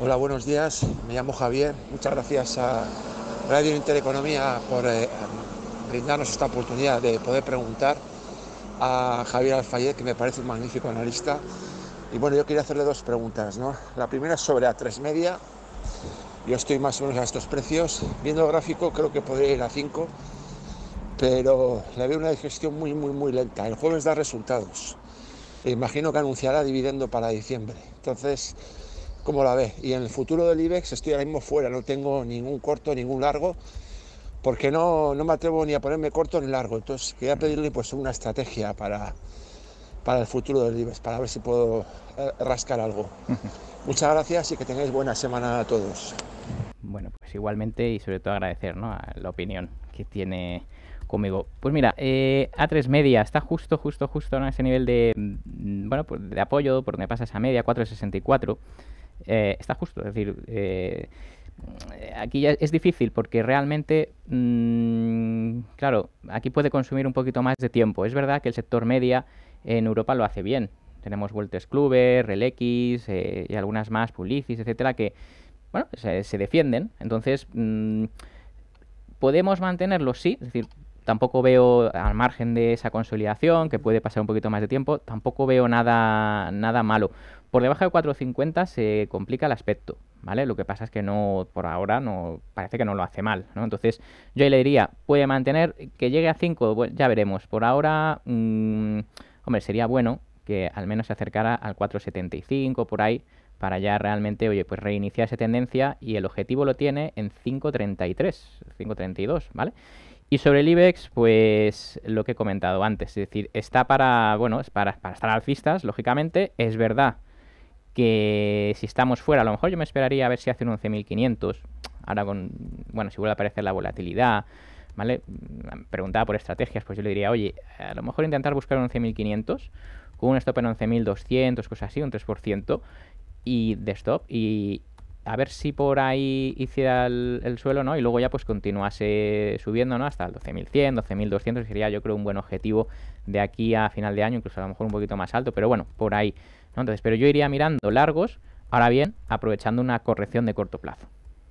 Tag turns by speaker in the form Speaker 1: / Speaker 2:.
Speaker 1: Hola, buenos días. Me llamo Javier. Muchas gracias a Radio Intereconomía por eh, brindarnos esta oportunidad de poder preguntar a Javier Alfayet, que me parece un magnífico analista. Y bueno, yo quería hacerle dos preguntas. La primera es sobre A3 media. Yo estoy más o menos a estos precios. Viendo el gráfico, creo que podría ir a 5, pero le veo una digestión muy, muy, muy lenta. El jueves da resultados. E imagino que anunciará dividendo para diciembre. Entonces, como la ve, Y en el futuro del IBEX estoy ahora mismo fuera, no tengo ningún corto, ningún largo, porque no, no me atrevo ni a ponerme corto ni largo. Entonces quería pedirle pues una estrategia para, para el futuro del IBEX, para ver si puedo eh, rascar algo. Muchas gracias y que tengáis buena semana a todos.
Speaker 2: Bueno, pues igualmente y sobre todo agradecer la opinión que tiene conmigo. Pues mira, eh, A3 media está justo, justo, justo en ese nivel de, mm, bueno, pues de apoyo por donde pasa esa media, 464. Eh, está justo. Es decir, eh, aquí ya es difícil porque realmente, mm, claro, aquí puede consumir un poquito más de tiempo. Es verdad que el sector media en Europa lo hace bien. Tenemos Vueltes Clubes, Relex eh, y algunas más, Publicis, etcétera, que bueno, se, defienden. Entonces, mm, podemos mantenerlo, sí, es decir, Tampoco veo, al margen de esa consolidación, que puede pasar un poquito más de tiempo, tampoco veo nada, nada malo. Por debajo de 4.50 se complica el aspecto, ¿vale? Lo que pasa es que no, por ahora, no parece que no lo hace mal, ¿no? Entonces, yo le diría, puede mantener, que llegue a 5, ya veremos. Por ahora, mm, hombre, sería bueno que al menos se acercara al 4.75, por ahí, para ya realmente, oye, pues reiniciar esa tendencia y el objetivo lo tiene en 5.33, 5.32, ¿vale? Y sobre el IBEX, pues lo que he comentado antes, es decir, está para, bueno, es para, para estar alcistas, lógicamente. Es verdad que si estamos fuera, a lo mejor yo me esperaría a ver si hace un 11.500. Ahora con, bueno, si vuelve a aparecer la volatilidad, ¿vale? Preguntaba por estrategias, pues yo le diría, oye, a lo mejor intentar buscar un 11.500 con un stop en 11.200, cosas así, un 3% y de stop y, a ver si por ahí hiciera el, suelo, ¿no? Y luego ya pues continuase subiendo, ¿no? Hasta el 12.100, 12.200, sería yo creo un buen objetivo de aquí a final de año, incluso a lo mejor un poquito más alto, pero bueno, por ahí, ¿no? Entonces, pero yo iría mirando largos, ahora bien, aprovechando una corrección de corto plazo.